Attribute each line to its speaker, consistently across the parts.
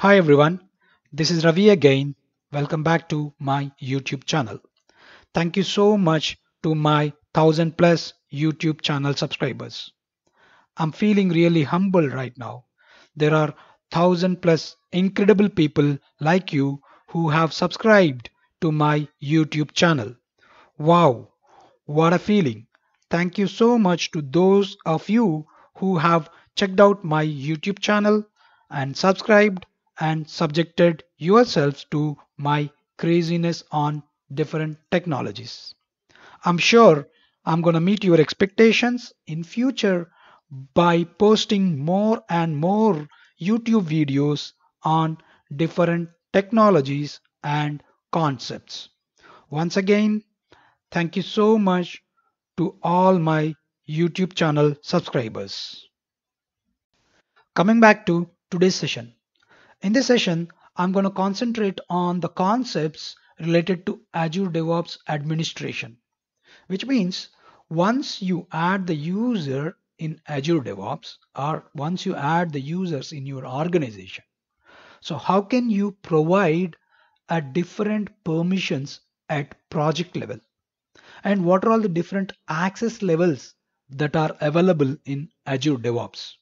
Speaker 1: Hi everyone, this is Ravi again. Welcome back to my YouTube channel. Thank you so much to my 1000 plus YouTube channel subscribers. I'm feeling really humble right now. There are 1000 plus incredible people like you who have subscribed to my YouTube channel. Wow, what a feeling. Thank you so much to those of you who have checked out my YouTube channel and subscribed and subjected yourselves to my craziness on different technologies. I'm sure I'm going to meet your expectations in future by posting more and more YouTube videos on different technologies and concepts. Once again, thank you so much to all my YouTube channel subscribers. Coming back to today's session, in this session, I'm going to concentrate on the concepts related to Azure DevOps administration, which means once you add the user in Azure DevOps or once you add the users in your organization. So how can you provide a different permissions at project level? And what are all the different access levels that are available in Azure DevOps?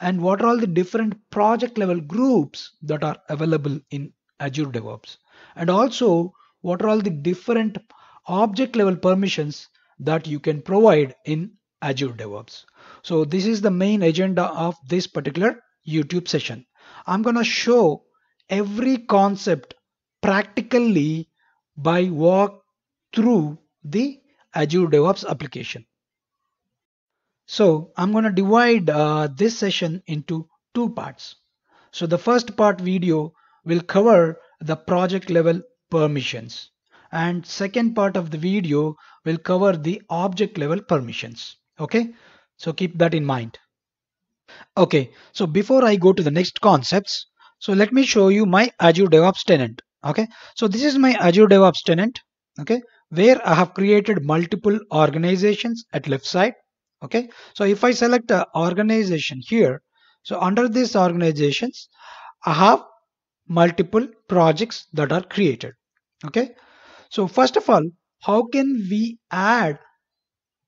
Speaker 1: and what are all the different project level groups that are available in Azure DevOps. And also, what are all the different object level permissions that you can provide in Azure DevOps. So this is the main agenda of this particular YouTube session. I'm going to show every concept practically by walk through the Azure DevOps application. So I'm going to divide uh, this session into two parts. So the first part video will cover the project level permissions and second part of the video will cover the object level permissions. Okay, so keep that in mind. Okay, so before I go to the next concepts, so let me show you my Azure DevOps tenant. Okay, so this is my Azure DevOps tenant. Okay, where I have created multiple organizations at left side okay so if i select uh, organization here so under these organizations i have multiple projects that are created okay so first of all how can we add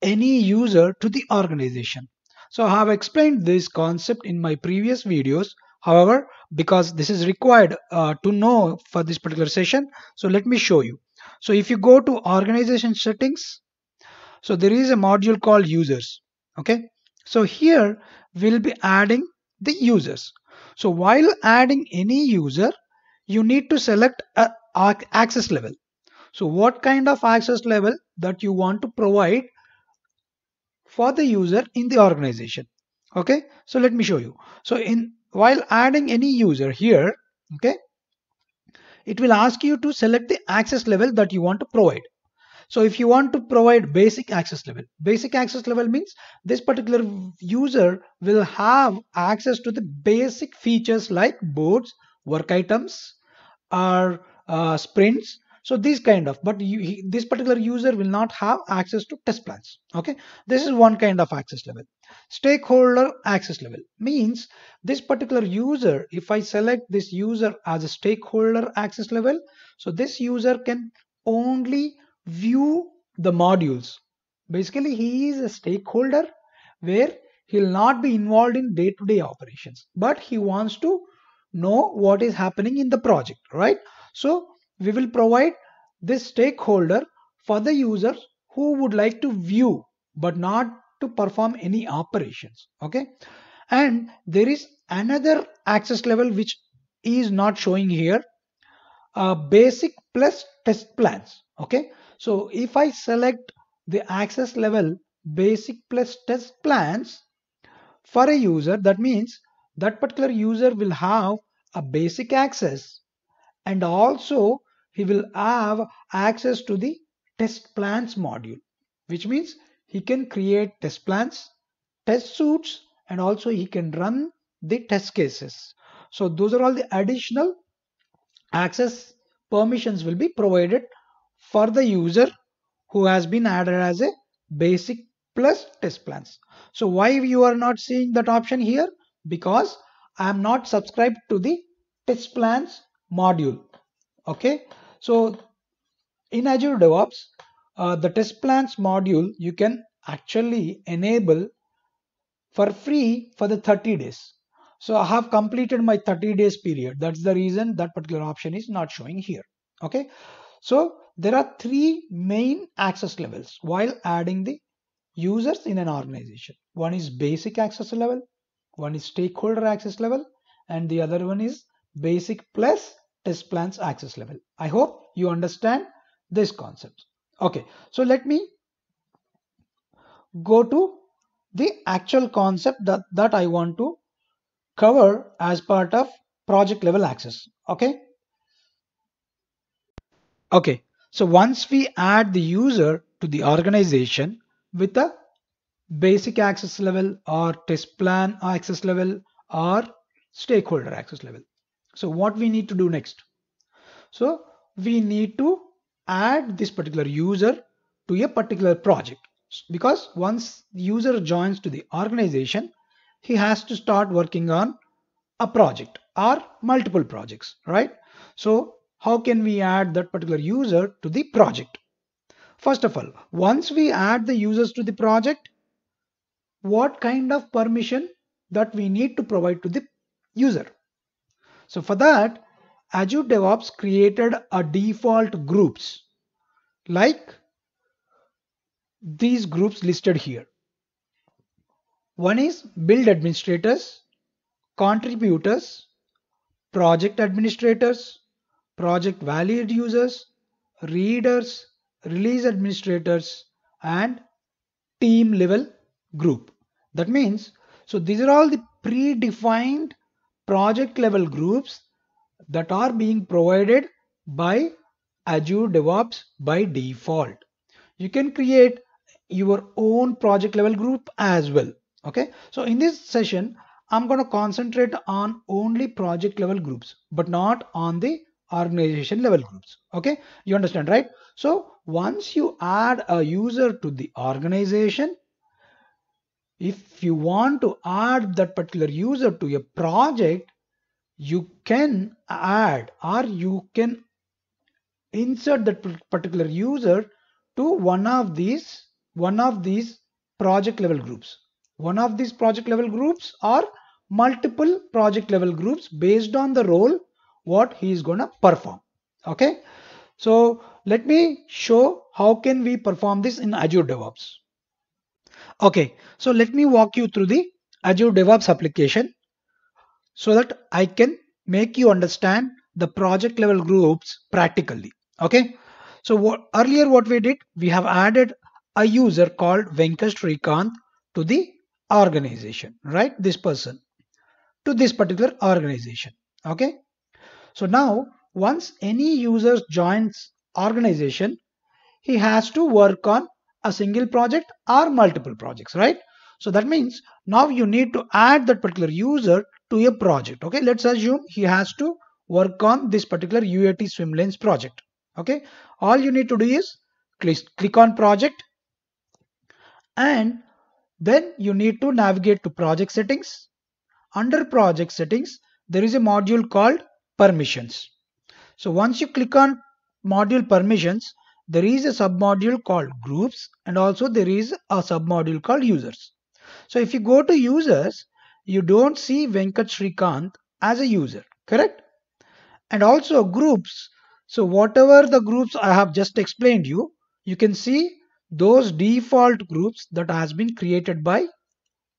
Speaker 1: any user to the organization so i have explained this concept in my previous videos however because this is required uh, to know for this particular session so let me show you so if you go to organization settings so there is a module called users. Okay. So here we'll be adding the users. So while adding any user, you need to select a access level. So what kind of access level that you want to provide for the user in the organization. Okay. So let me show you. So in while adding any user here, okay, it will ask you to select the access level that you want to provide. So if you want to provide basic access level, basic access level means this particular user will have access to the basic features like boards, work items, or uh, sprints. So these kind of, but you, he, this particular user will not have access to test plans. Okay, this is one kind of access level. Stakeholder access level means this particular user, if I select this user as a stakeholder access level, so this user can only view the modules. Basically, he is a stakeholder where he'll not be involved in day-to-day -day operations, but he wants to know what is happening in the project, right? So we will provide this stakeholder for the users who would like to view, but not to perform any operations, okay? And there is another access level which is not showing here, uh, basic plus test plans, okay? So if I select the access level basic plus test plans for a user, that means that particular user will have a basic access and also he will have access to the test plans module, which means he can create test plans, test suits, and also he can run the test cases. So those are all the additional access permissions will be provided for the user who has been added as a basic plus test plans. So why you are not seeing that option here? Because I am not subscribed to the test plans module. Okay. So in Azure DevOps, uh, the test plans module, you can actually enable for free for the 30 days. So I have completed my 30 days period. That's the reason that particular option is not showing here. Okay. So there are three main access levels while adding the users in an organization. One is basic access level, one is stakeholder access level, and the other one is basic plus test plans access level. I hope you understand this concept. Okay, so let me go to the actual concept that, that I want to cover as part of project level access. Okay. Okay, so once we add the user to the organization with a basic access level or test plan access level or stakeholder access level. So what we need to do next? So we need to add this particular user to a particular project because once the user joins to the organization, he has to start working on a project or multiple projects, right? So how can we add that particular user to the project? First of all, once we add the users to the project, what kind of permission that we need to provide to the user? So for that, Azure DevOps created a default groups like these groups listed here. One is build administrators, contributors, project administrators, project valued users, readers, release administrators and team level group. That means, so these are all the predefined project level groups that are being provided by Azure DevOps by default. You can create your own project level group as well. Okay, so in this session, I'm going to concentrate on only project level groups, but not on the organization level groups okay you understand right so once you add a user to the organization if you want to add that particular user to a project you can add or you can insert that particular user to one of these one of these project level groups one of these project level groups or multiple project level groups based on the role what he is going to perform. Okay. So let me show how can we perform this in Azure DevOps. Okay. So let me walk you through the Azure DevOps application so that I can make you understand the project level groups practically. Okay. So what, earlier what we did, we have added a user called Venkash Rikant to the organization, right? This person to this particular organization. Okay. So now once any user joins organization, he has to work on a single project or multiple projects, right? So that means now you need to add that particular user to a project. Okay, let's assume he has to work on this particular UAT swim lanes project. Okay, all you need to do is click on project and then you need to navigate to project settings. Under project settings, there is a module called permissions. So once you click on module permissions, there is a submodule called groups and also there is a submodule called users. So if you go to users, you don't see Venkat Srikant as a user, correct? And also groups. So whatever the groups I have just explained you, you can see those default groups that has been created by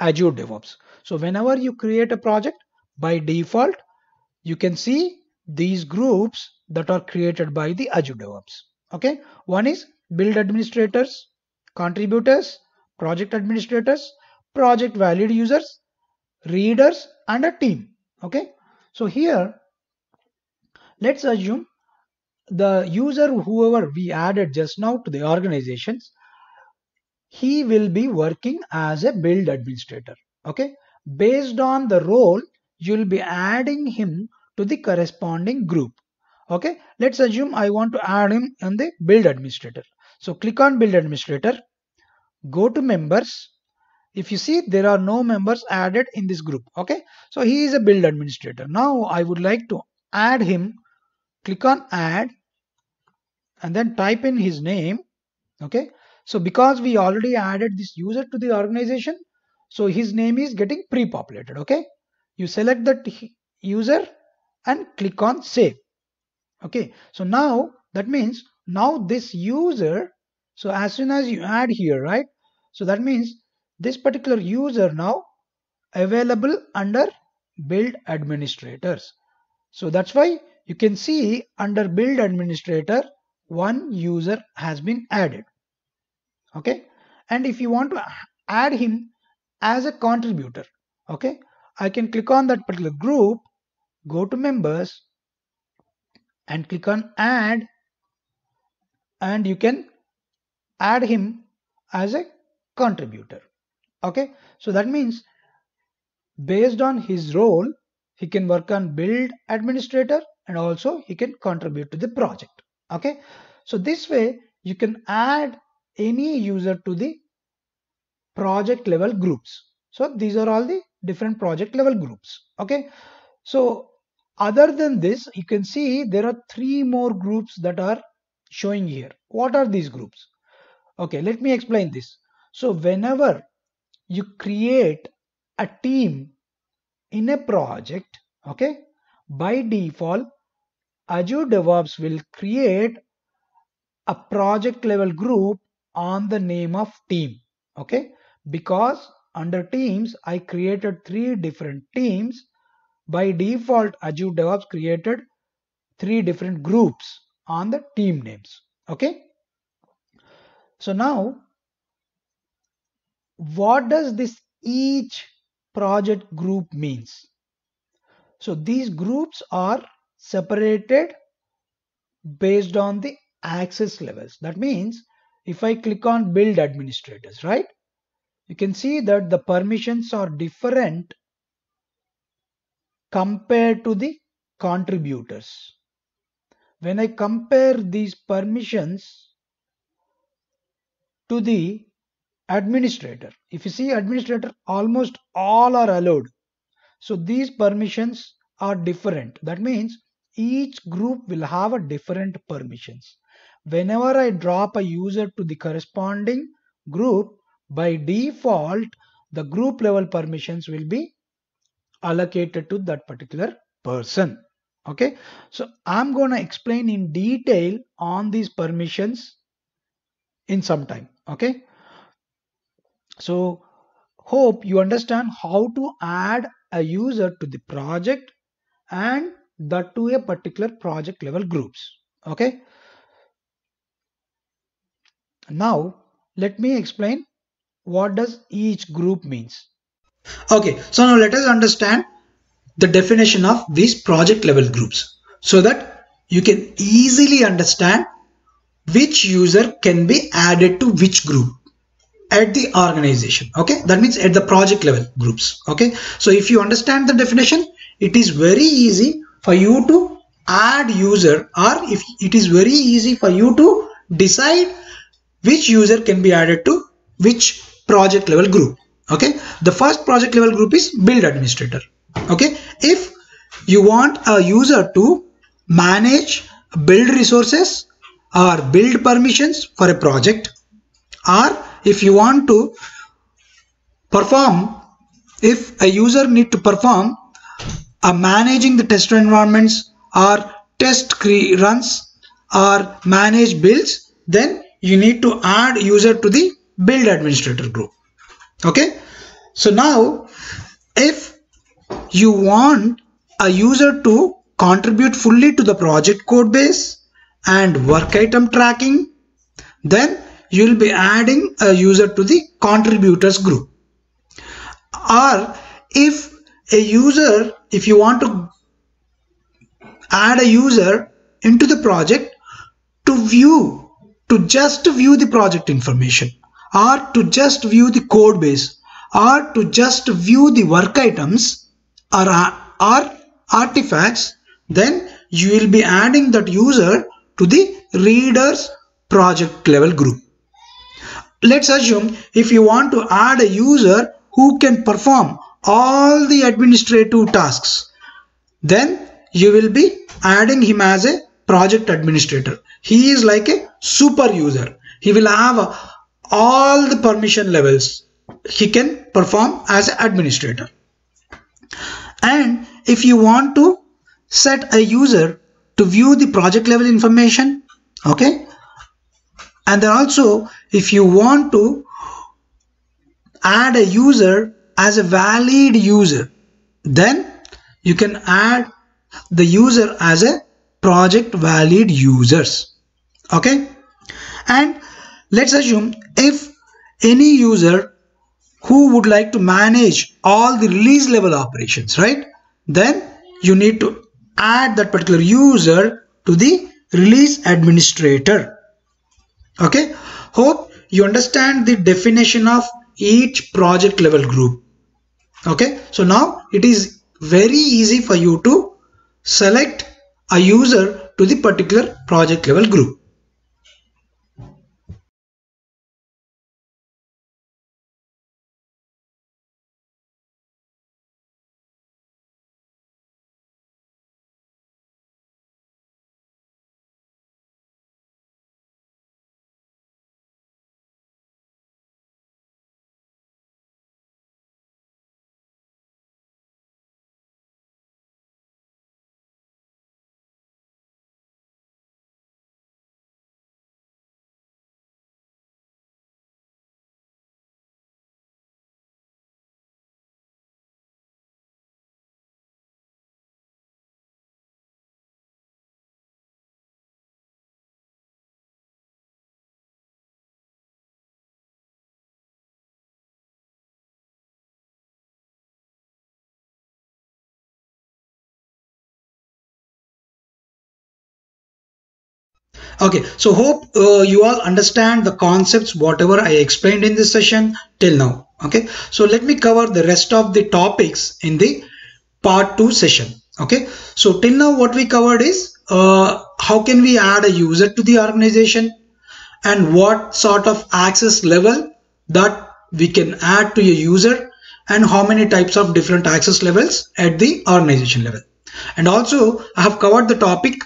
Speaker 1: Azure DevOps. So whenever you create a project, by default, you can see these groups that are created by the Azure DevOps. Okay, one is build administrators, contributors, project administrators, project valid users, readers, and a team. Okay, so here let's assume the user whoever we added just now to the organizations he will be working as a build administrator okay based on the role you'll be adding him to the corresponding group. Okay, let's assume I want to add him in the build administrator. So click on build administrator, go to members. If you see there are no members added in this group. Okay, so he is a build administrator. Now I would like to add him. Click on add and then type in his name. Okay, so because we already added this user to the organization, so his name is getting pre-populated. Okay, you select that user and click on save okay so now that means now this user so as soon as you add here right so that means this particular user now available under build administrators so that's why you can see under build administrator one user has been added okay and if you want to add him as a contributor okay i can click on that particular group go to members and click on add and you can add him as a contributor okay so that means based on his role he can work on build administrator and also he can contribute to the project okay so this way you can add any user to the project level groups so these are all the different project level groups okay so other than this, you can see there are three more groups that are showing here. What are these groups? Okay, let me explain this. So whenever you create a team in a project, okay, by default, Azure DevOps will create a project level group on the name of team, okay, because under teams, I created three different teams by default, Azure DevOps created three different groups on the team names. Okay. So now, what does this each project group means? So these groups are separated based on the access levels. That means if I click on build administrators, right? You can see that the permissions are different compared to the contributors. When I compare these permissions to the administrator, if you see administrator almost all are allowed. So these permissions are different. That means each group will have a different permissions. Whenever I drop a user to the corresponding group, by default, the group level permissions will be allocated to that particular person okay so i'm going to explain in detail on these permissions in some time okay so hope you understand how to add a user to the project and that to a particular project level groups okay now let me explain what does each group means Okay, so now let us understand the definition of these project level groups so that you can easily understand which user can be added to which group at the organization okay that means at the project level groups okay so if you understand the definition it is very easy for you to add user or if it is very easy for you to decide which user can be added to which project level group okay the first project level group is build administrator okay if you want a user to manage build resources or build permissions for a project or if you want to perform if a user need to perform a uh, managing the test environments or test runs or manage builds then you need to add user to the build administrator group okay so now if you want a user to contribute fully to the project code base and work item tracking, then you will be adding a user to the contributors group. Or if a user, if you want to add a user into the project to view, to just view the project information or to just view the code base or to just view the work items or, uh, or artifacts, then you will be adding that user to the readers project level group. Let's assume if you want to add a user who can perform all the administrative tasks, then you will be adding him as a project administrator. He is like a super user. He will have all the permission levels he can perform as an administrator and if you want to set a user to view the project level information okay and then also if you want to add a user as a valid user then you can add the user as a project valid users okay and let's assume if any user who would like to manage all the release level operations, right? Then you need to add that particular user to the release administrator. Okay, hope you understand the definition of each project level group. Okay, so now it is very easy for you to select a user to the particular project level group. Okay, so hope uh, you all understand the concepts whatever I explained in this session till now. Okay, so let me cover the rest of the topics in the part 2 session. Okay, so till now what we covered is uh, how can we add a user to the organization and what sort of access level that we can add to a user and how many types of different access levels at the organization level. And also I have covered the topic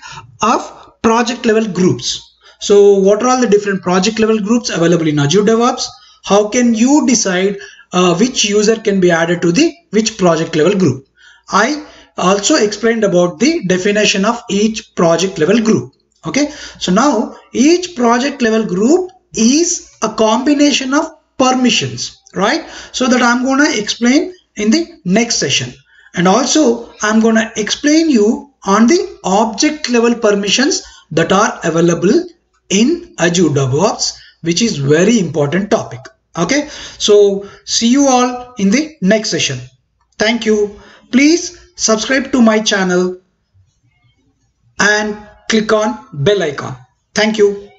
Speaker 1: of project level groups. So what are all the different project level groups available in Azure DevOps? How can you decide uh, which user can be added to the which project level group? I also explained about the definition of each project level group. Okay, so now each project level group is a combination of permissions, right? So that I'm going to explain in the next session. And also I'm going to explain you on the object level permissions that are available in Azure DevOps, which is very important topic. Okay, so see you all in the next session. Thank you. Please subscribe to my channel and click on bell icon. Thank you.